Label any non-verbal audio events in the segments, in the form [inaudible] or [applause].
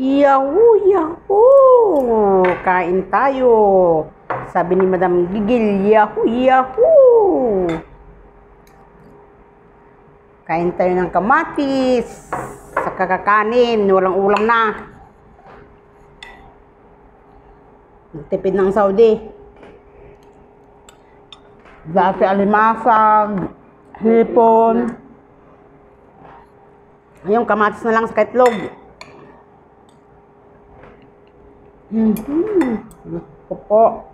Yahoo! Yahoo! Kain tayo! Sabi ni Madam Gigil, Yahoo! Yahoo! Kain tayo ng kamatis sa kakakanin. Walang ulam na. Nagtipid ng Saudi. Dati alimasag, hipon. Ngayon, kamatis na lang sa kaitlog. Mm-hmm. Gusto po.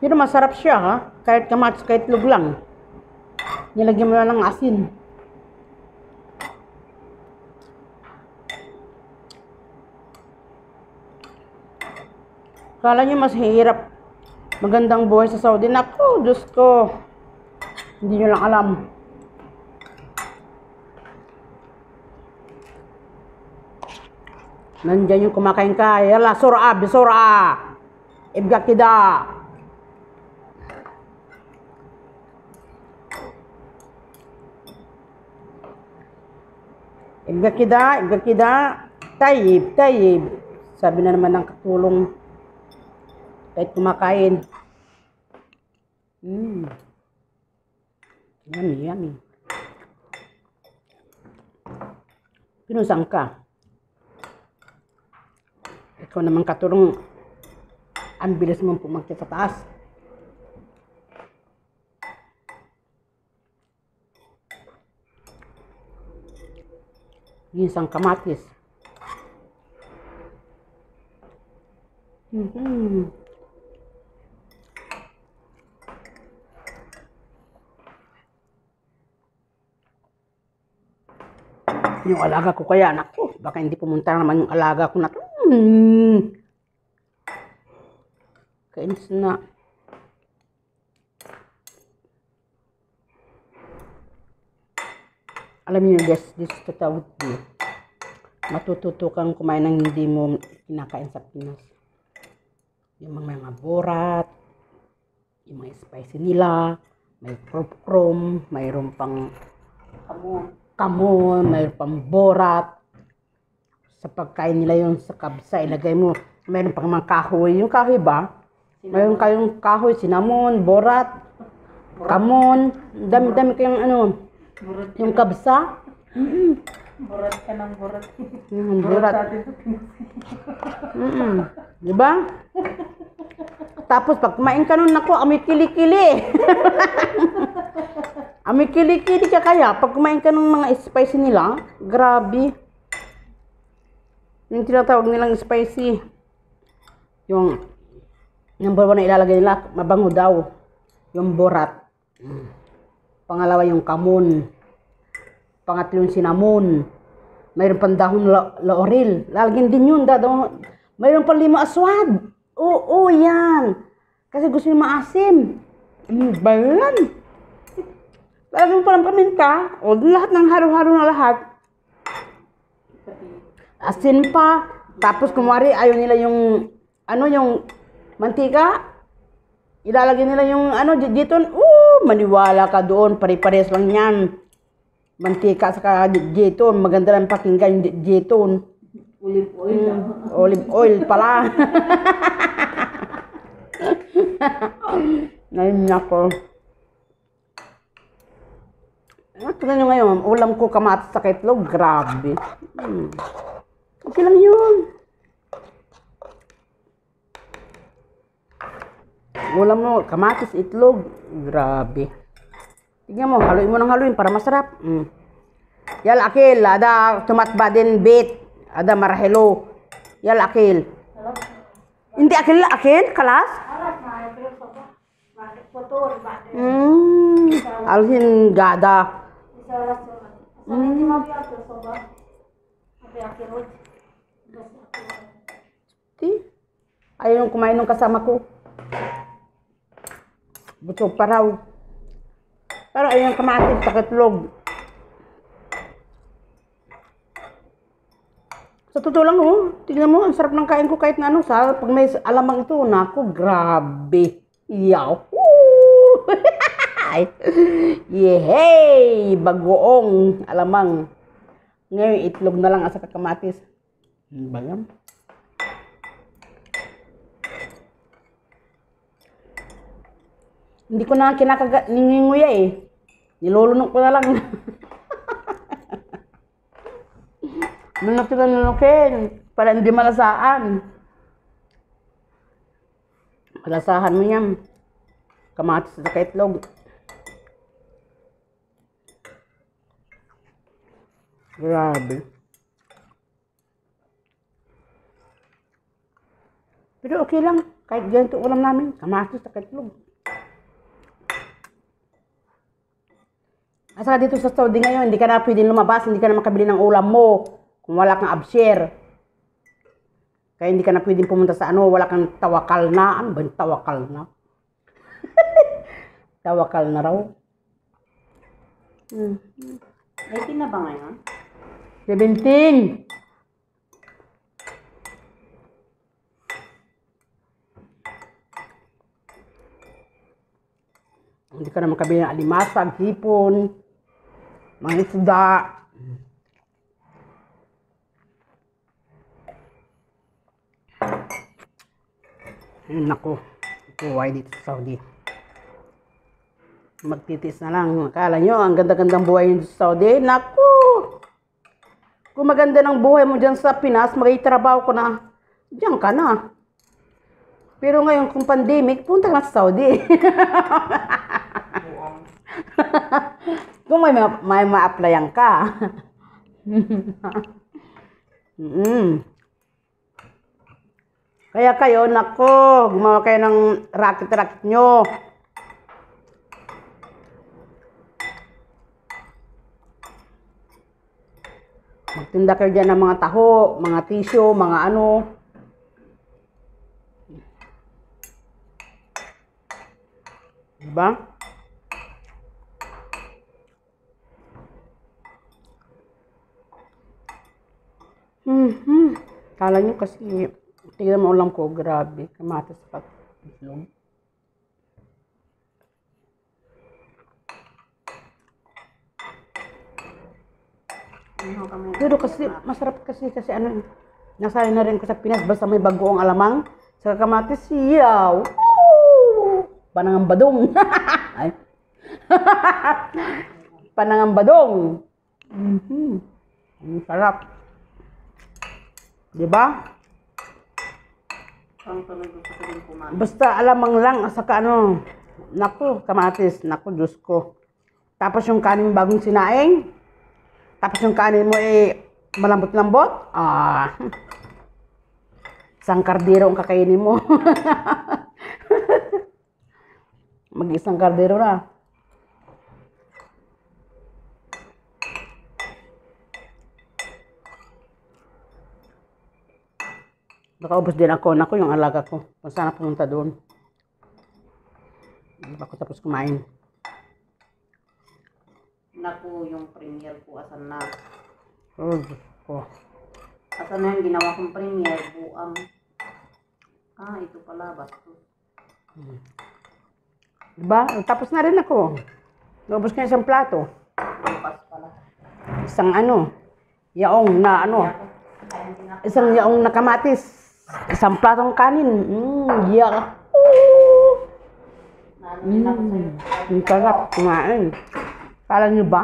Pero masarap siya ha. Kahit kamats, kahit lug lang. Nilagyan mo lang ng asin. Kala niyo mas hirap magandang buhay sa Saudi. Naku, Diyos ko. Hindi niyo lang alam. Nandiyan yung kumakain ka. Yala, sura, bisura. Ibga kida. Ibga kida, ibga kida. Tayib, tayib. Sabi na naman ng katulong kahit kumakain. Mmm. Yummy, yummy. Pinusang ka. Ikaw naman katulong. Ang bilis mong pumagkit sa taas. Ginsang kamatis. Mm-hmm. Yung alaga ko kaya, naku, baka hindi pumunta naman yung alaga ko na to. Mmm. Kainis na. Alam niyo guys, this to tawag din. Matututo kang kumain ng hindi mo kinakain sa Pinas. Yung mga mga borat, yung mga spicy nila, may crop chrome, mayroon pang kamon, kamon mayroon pang borat, sa pagkain nila yung sa kabsa, ilagay mo. Meron pang mga kahoy. Yung kahoy ba? Cinnamon. Meron kayong kahoy, sinamon, borat, kamon. Dami-dami kayong ano. yung kabsa. mm Borat ka ng borat. Yung borat. mm Di ba? Tapos pag kumain ka nun, naku, amoy kilikili. [laughs] amoy kilikili ka kaya. Pag kumain ka ng mga spicy nila, grabe. Yung tinatawag nilang spicy. Yung number one na ilalagay nila, mabango daw. Yung borat. Pangalawa yung kamon. Pangatlo yung sinamon. Mayroon pang dahon la laurel. Lalagyan din yun. Dadahon. Mayroon pang lima aswad. Oo, oo, yan. Kasi gusto niya maasim. Ano ba yan? Lalagyan pa ng paminta. O lahat ng haro-haro na lahat asin pa. Tapos kumari ayaw nila yung ano yung mantika. Ilalagay nila yung ano dito. Uh, maniwala ka doon, pare-pares lang 'yan. Mantika sa dito, maganda lang pakinggan yung dito. Olive oil. Mm, olive oil pala. Ngayon [laughs] nako. Ano nyo ngayon? Ulam ko kamatis sa kitlog. Grabe. Mm. Okay lang yun. Ulam mo, kamatis, itlog. Grabe. Tignan mo, haluin mo ng haluin para masarap. Mm. Yal akil, ada tumatba din bit. Ada marahelo. Yal akil. Hindi akil, akil, kalas? Mm. Alhin gada. Mm. Ayaw yung kumain ng kasama ko. Buto paraw. Pero ayaw yung kamatis sa katlog. Sa totoo lang, oh, tignan mo, ang sarap ng kain ko kahit na ano, sa, pag may alamang ito, nako, grabe. Yahoo! [laughs] Yehey! Bagoong alamang. Ngayon, itlog na lang asa kakamatis. Bagam. Hindi ko na kinakagat, ninguya eh. Nilulunok ko na lang. [laughs] Nunok na nunokin. Para hindi malasaan. Malasahan mo yan. Kamatis sa kaitlog. Grabe. Pero okay lang. Kahit ganito ulam namin, kamatis sa kaitlog. At saka dito sa Saudi ngayon, hindi ka na pwedeng lumabas, hindi ka na makabili ng ulam mo kung wala kang abshare. Kaya hindi ka na pwedeng pumunta sa ano, wala kang tawakal na. Ano ba yung tawakal na? [laughs] tawakal na raw. Hmm. 18 na ba ngayon? 17! Hindi ka na makabili ng alimasag, hipon, mangisda. Ayun ako, buhay dito sa Saudi. Magtitis na lang. Akala nyo, ang ganda-gandang buhay nyo sa Saudi. Nako! Kung maganda ng buhay mo dyan sa Pinas, makitrabaho ko na. Diyan ka na. Pero ngayon, kung pandemic, punta ka na sa Saudi. [laughs] [laughs] Kung may, ma- may ma-applyan ka. [laughs] mm. Kaya kayo, nako, gumawa kayo ng racket-racket nyo. Magtinda kayo dyan ng mga taho, mga tisyo, mga ano. Diba? Mm-hmm. Kala nyo kasi, tignan mo ulam ko, grabe, kamatas pa itlog. Ano Pero kasi, masarap kasi, kasi ano, nasanay na rin ko sa Pinas, basta may bagoong alamang, sa kamatis, yaw! Panangambadong! [laughs] Ay. [laughs] Panangambadong! Mm-hmm. Ang sarap. Di ba? Basta alamang lang, saka ano, naku, kamatis, naku, Diyos ko. Tapos yung kanin bagong sinaing, tapos yung kanin mo eh, malambot-lambot, ah, isang kardero ang kakainin mo. [laughs] Mag-isang kardero na. Nakaubos din ako. Nako yung alaga ko. Kung sana pumunta doon. Hindi ako tapos kumain. Naku, yung premier ko, asan na? Oh, ko. Asan na yung ginawa kong premier? Buang. Ah, ito pala, bastos. Hmm. Diba? Tapos na rin ako. Naubos ko isang plato. Bukas pala. Isang ano, yaong na ano. Isang yaong na kamatis. Isang platong kanin. Mm, yeah. Mm, ang sarap kumain. Kala nyo ba?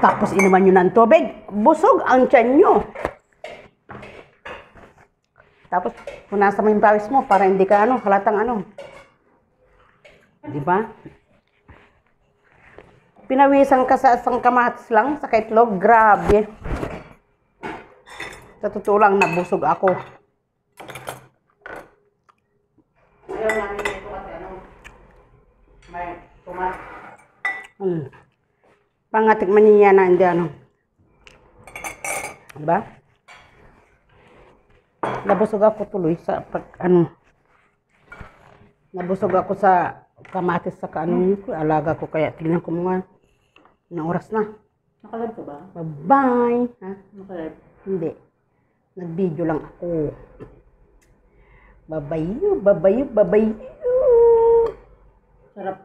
Tapos inuman nyo ng tubig. Busog ang tiyan nyo. Tapos punasan mo yung pawis mo para hindi ka ano, halatang ano. Di ba? Pinawisan ka sa isang kamatis lang sa kaitlog. Grabe. Sa totoo lang, nabusog ako. Ayaw namin ito kasi ano, may tumas. Hmm. Pangatikman niya na hindi ano. Diba? Nabusog ako tuloy sa pag ano. Nabusog ako sa kamatis sa kaano ko. Alaga ko kaya tingnan ko mga Anong oras na? Nakalab ka ba? Bye-bye. Ha? Nakalab? Hindi. Nag-video lang ako. Babayo, babayo, babayo. Sarap